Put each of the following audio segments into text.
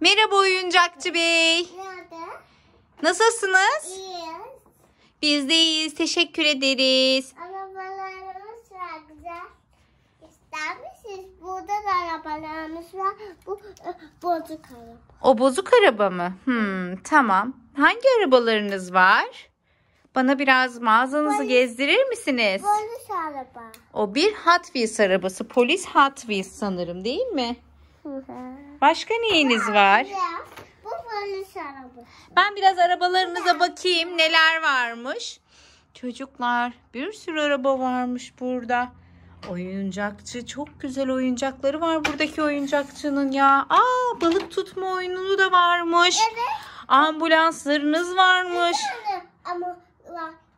Merhaba oyuncakçı bey. Nerede? Nasılsınız? İyiyiz. Biz de iyiyiz. Teşekkür ederiz. Arabalarımız var güzel. İster misiniz? Burada da arabalarımız var. Bu e, bozuk araba. O bozuk araba mı? Hmm, tamam. Hangi arabalarınız var? Bana biraz mağazanızı Polis. gezdirir misiniz? Polis araba. O bir Hot Wheels arabası. Polis Hot Wheels sanırım değil mi? Hı hı. Başka neyiniz var? Bu polis arabası. Ben biraz arabalarınıza bakayım neler varmış. Çocuklar bir sürü araba varmış burada. Oyuncakçı çok güzel oyuncakları var buradaki oyuncakçının ya. Aa balık tutma oyununu da varmış. Evet. Ambulanslarınız varmış. ama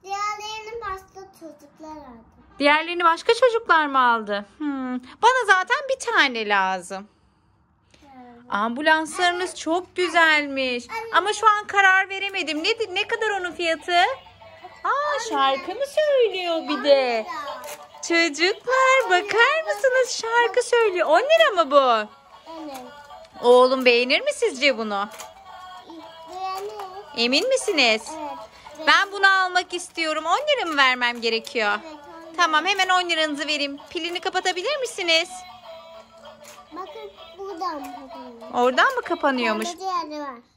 diğerlerini başka çocuklar aldı. Diğerlerini başka çocuklar mı aldı? Hmm. Bana zaten bir tane lazım. Ambulanslarınız çok güzelmiş. Ama şu an karar veremedim. Ne, ne kadar onun fiyatı? Aa şarkı mı söylüyor bir de? Çocuklar bakar mısınız şarkı söylüyor. 10 lira mı bu? Oğlum beğenir mi sizce bunu? Emin misiniz? Ben bunu almak istiyorum. 10 lira mı vermem gerekiyor? Tamam hemen 10 liranızı vereyim. Pilini kapatabilir misiniz? buradan kapanıyor. Oradan mı kapanıyormuş?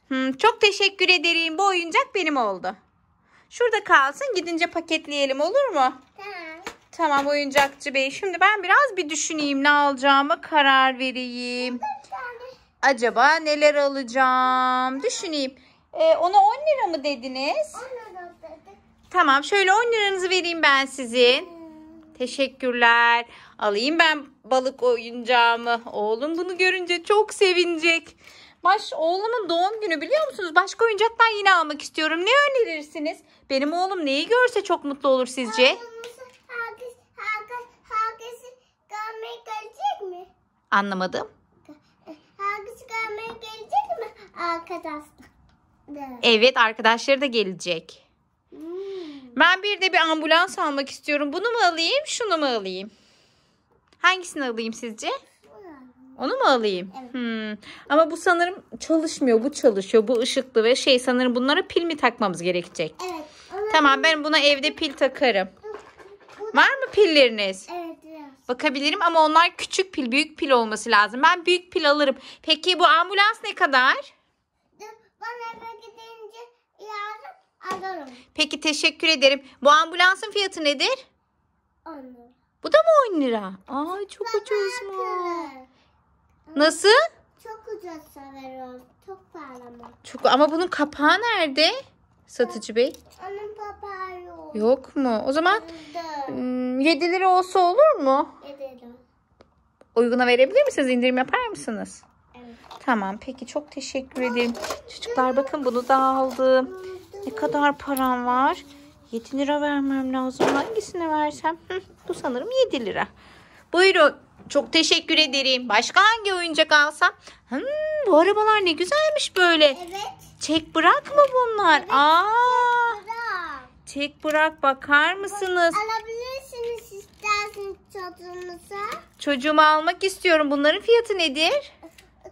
Hmm, çok teşekkür ederim. Bu oyuncak benim oldu. Şurada kalsın. Gidince paketleyelim olur mu? Tamam. Tamam oyuncakçı bey. Şimdi ben biraz bir düşüneyim. Ne alacağımı karar vereyim. Acaba neler alacağım? Düşüneyim. Ee, ona 10 lira mı dediniz? 10 lira dedik. Tamam şöyle 10 liranızı vereyim ben sizin. Teşekkürler. Alayım ben balık oyuncağımı. Oğlum bunu görünce çok sevinecek. Baş oğlumun doğum günü biliyor musunuz? Başka oyuncaktan yine almak istiyorum. Ne önerirsiniz? Benim oğlum neyi görse çok mutlu olur sizce? Anlamadım. Herkes görmeye gelecek mi arkadaşlar? Evet arkadaşları da gelecek. Ben bir de bir ambulans almak istiyorum. Bunu mu alayım, şunu mu alayım? Hangisini alayım sizce? Onu mu alayım? Evet. Hmm. Ama bu sanırım çalışmıyor. Bu çalışıyor. Bu ışıklı ve şey sanırım bunlara pil mi takmamız gerekecek? Evet. Tamam ben buna evde pil takarım. Var mı pilleriniz? Evet. Biraz. Bakabilirim ama onlar küçük pil, büyük pil olması lazım. Ben büyük pil alırım. Peki bu ambulans ne kadar? Bana Alırım. Peki teşekkür ederim. Bu ambulansın fiyatı nedir? 10 lira. Bu da mı 10 lira? Ay çok Baba ucuz mu? Nasıl? Çok ucuz sanırım. Çok pahalı mı? Çok, ama bunun kapağı nerede? Satıcı bey. Onun kapağı yok. Yok mu? O zaman ım, 7 lira olsa olur mu? 7 lira. Uyguna verebilir misiniz? İndirim yapar mısınız? Evet. Tamam peki çok teşekkür ederim. Çocuklar bakın bunu da aldım. Ne kadar param var? 7 lira vermem lazım. Hangisini versem? Hı, bu sanırım 7 lira. Buyurun. Çok teşekkür ederim. Başka hangi oyuncak alsam? Hmm, bu arabalar ne güzelmiş böyle. Evet. Çek bırak mı bunlar? Evet, Aa. Çek bırak. Çek bırak bakar mısınız? Alabilirsiniz isterseniz çocuğunuza. Çocuğumu almak istiyorum. Bunların fiyatı nedir?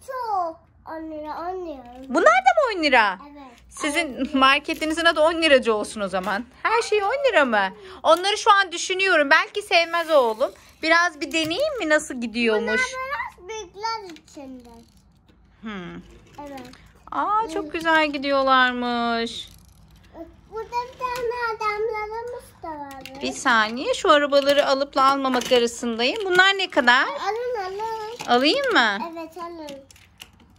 Çok. 10 lira 10 lira. Bunlar da mı 10 lira? Evet. Sizin marketinizin adı 10 liracı olsun o zaman. Her şey 10 lira mı? Onları şu an düşünüyorum. Belki sevmez oğlum. Biraz bir deneyeyim mi nasıl gidiyormuş? Bunlar biraz büyükler içinde. Hmm. Evet. Aa çok güzel gidiyorlarmış. Burada bir tane adamlarımız da var. Bir saniye şu arabaları alıp almamak arasındayım. Bunlar ne kadar? Alın alın. Alayım mı? Evet alın.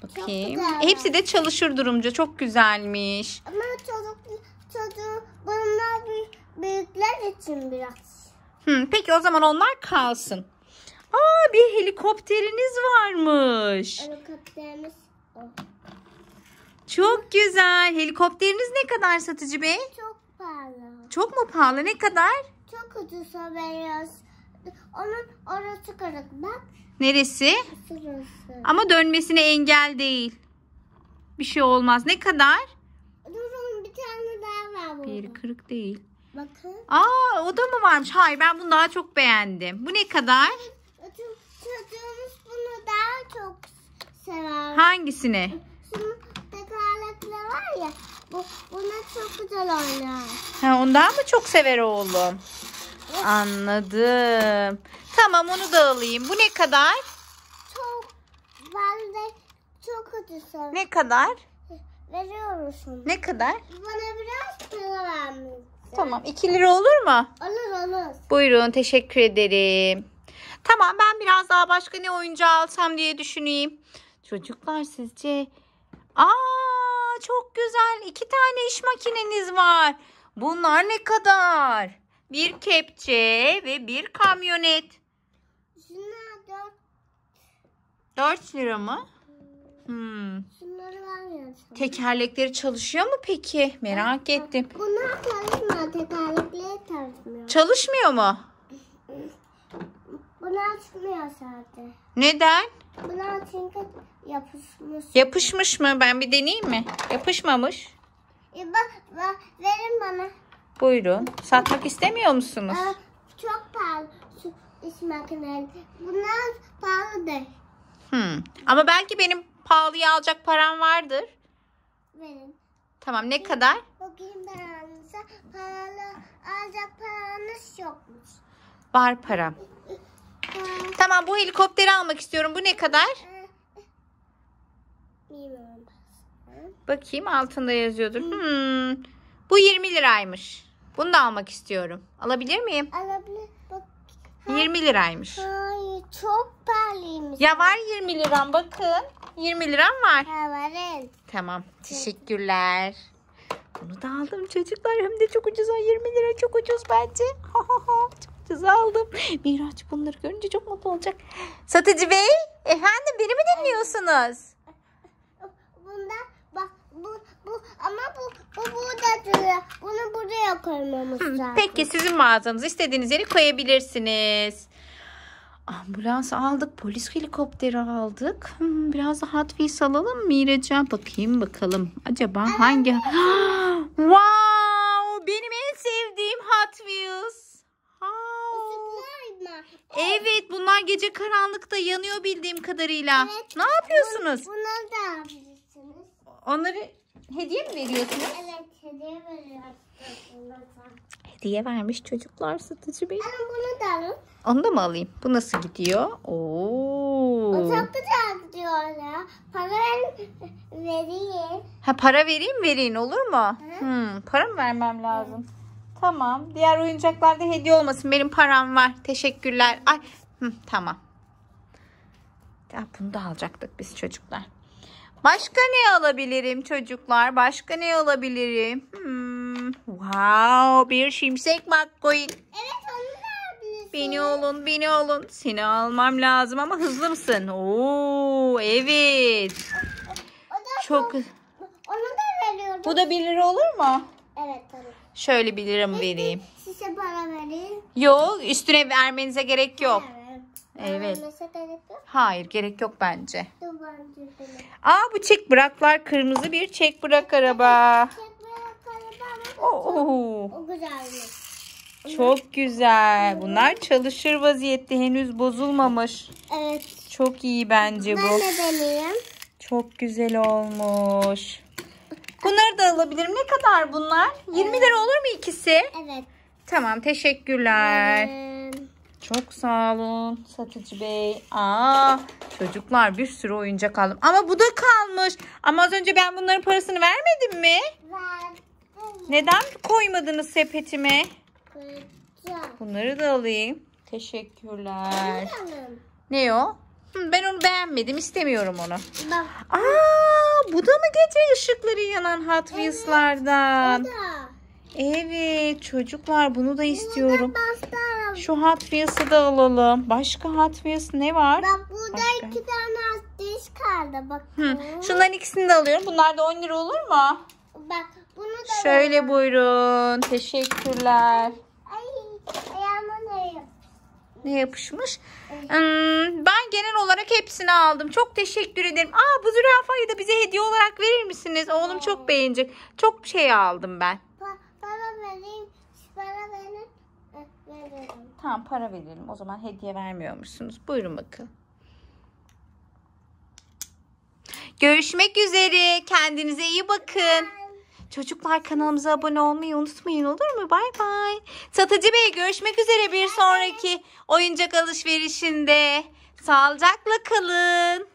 Bakayım. hepsi de çalışır durumca. Çok güzelmiş. Ama çocuk, çocuk bunlar büyükler için biraz. Hı, peki o zaman onlar kalsın. Aa bir helikopteriniz varmış. Helikopterimiz o. Çok güzel. Helikopteriniz ne kadar satıcı bey? Çok pahalı. Çok mu pahalı? Ne kadar? Çok ucuza veriyoruz. Onun orası kırık bak. Neresi? Şurası. Ama dönmesine engel değil. Bir şey olmaz. Ne kadar? Durun bir tane daha var burada. Bir kırık değil. Bakın. Aa o da mı varmış? Hayır ben bunu daha çok beğendim. Bu ne kadar? Çocuğumuz bunu daha çok sever. Hangisini? Şunun tekerlekli var ya. Bu, buna çok güzel oynar. Ha, ondan mı çok sever oğlum? Anladım. Tamam onu da alayım. Bu ne kadar? Çok. Ben de çok ucuz. Ne kadar? Veriyorsun. Ne kadar? Bana biraz para vermişsin. Tamam 2 lira olur mu? Olur olur. Buyurun teşekkür ederim. Tamam ben biraz daha başka ne oyuncağı alsam diye düşüneyim. Çocuklar sizce? Aa çok güzel. iki tane iş makineniz var. Bunlar ne kadar? bir kepçe ve bir kamyonet. Şuna dört. Dört lira mı? Hmm. Şunları vermiyorum. Tekerlekleri çalışıyor mu peki? Merak evet. ettim. Bunlar çalışmıyor. Tekerlekleri çalışmıyor. Çalışmıyor mu? Bunlar çıkmıyor sadece. Neden? Bunlar çünkü yapışmış. Yapışmış mı? Ben bir deneyeyim mi? Yapışmamış. E bak, bak verin bana. Buyurun. Satmak istemiyor musunuz? Aa, ee, çok pahalı şu iş makineleri. Bunlar de. Hmm. Ama belki benim pahalıya alacak param vardır. Benim. Tamam ne kadar? Bugün paranızda paralı alacak paranız yokmuş. Var param. tamam bu helikopteri almak istiyorum. Bu ne kadar? Ee, bilmiyorum. Bakayım altında yazıyordur. Hmm. Bu 20 liraymış. Bunu da almak istiyorum. Alabilir miyim? Alabilir. Bak. 20 liraymış. Hayır çok pahalıymış. Ya var 20 liram bakın. 20 liram var. Ha varım. Tamam teşekkürler. Bunu da aldım çocuklar. Hem de çok ucuza 20 lira çok ucuz bence. çok ucuz aldım. Miraç bunları görünce çok mutlu olacak. Satıcı Bey efendim beni mi dinliyorsunuz? Bunda bak bu, bu koymamız lazım. Peki sizin mağazanız istediğiniz yeri koyabilirsiniz. Ambulans aldık. Polis helikopteri aldık. biraz da Hot Wheels alalım mı İrece? Bakayım bakalım. Acaba hangi... wow! Benim en sevdiğim Hot Wheels. Evet bunlar gece karanlıkta yanıyor bildiğim kadarıyla. Evet, ne yapıyorsunuz? Bunu, da yapabilirsiniz. Onları Hediye mi veriyorsunuz? Evet hediye veriyoruz. Hediye vermiş çocuklar satıcı bey. Ama bunu da alın. Onu da mı alayım? Bu nasıl gidiyor? Oo. O çok güzel gidiyor ya. Para vereyim. Ha para vereyim vereyim olur mu? Hı? Hmm, para mı vermem lazım? Hı. Tamam. Diğer oyuncaklarda hediye olmasın. Benim param var. Teşekkürler. Ay. Hı, tamam. Ya bunu da alacaktık biz çocuklar. Başka ne alabilirim çocuklar? Başka ne alabilirim? Hmm. Wow bir şimşek McQueen. Evet onu da alabilirsin. Beni olun beni olun. Seni almam lazım ama hızlı mısın? Oo evet. Çok. Onu da veriyorum. Bu da 1 lira olur mu? Evet olur. Şöyle 1 lira mı vereyim? Size para vereyim. Yok üstüne vermenize gerek yok. Evet. Evet. Hayır gerek yok bence. Aa bu çek bıraklar kırmızı bir çek bırak araba. Oo. Çok güzel. Bunlar çalışır vaziyette henüz bozulmamış. Evet. Çok iyi bence bu. Ben de Çok güzel olmuş. Bunları da alabilirim. Ne kadar bunlar? 20 lira olur mu ikisi? Evet. Tamam teşekkürler. Evet. Çok sağ olun satıcı bey. Aa, çocuklar bir sürü oyuncak aldım. Ama bu da kalmış. Ama az önce ben bunların parasını vermedim mi? Verdim. Neden koymadınız sepetime? Koyacağım. Bunları da alayım. Teşekkürler. Ne o? Ben onu beğenmedim. istemiyorum onu. Bak. Aa, bu da mı gece ışıkları yanan Hot Wheels'lardan? Evet, Evet çocuklar bunu da istiyorum. Şu hat fiyası da alalım. Başka hat fiyası ne var? Bak burada Başka. iki tane Hot Wheels kaldı. Bak. Hı. Şunların ikisini de alıyorum. Bunlar da 10 lira olur mu? Bak bunu da Şöyle alalım. buyurun. Teşekkürler. Ay, ayağıma ne yapışmış? Ne yapışmış? Hmm, ben genel olarak hepsini aldım. Çok teşekkür ederim. Aa bu zürafayı da bize hediye olarak verir misiniz? Oğlum çok beğenecek. Çok şey aldım ben. verelim. Tamam para verelim. O zaman hediye vermiyormuşsunuz. Buyurun bakın. Görüşmek üzere. Kendinize iyi bakın. Çocuklar kanalımıza abone olmayı unutmayın olur mu? Bay bay. Satıcı Bey görüşmek üzere bir sonraki oyuncak alışverişinde. Sağlıcakla kalın.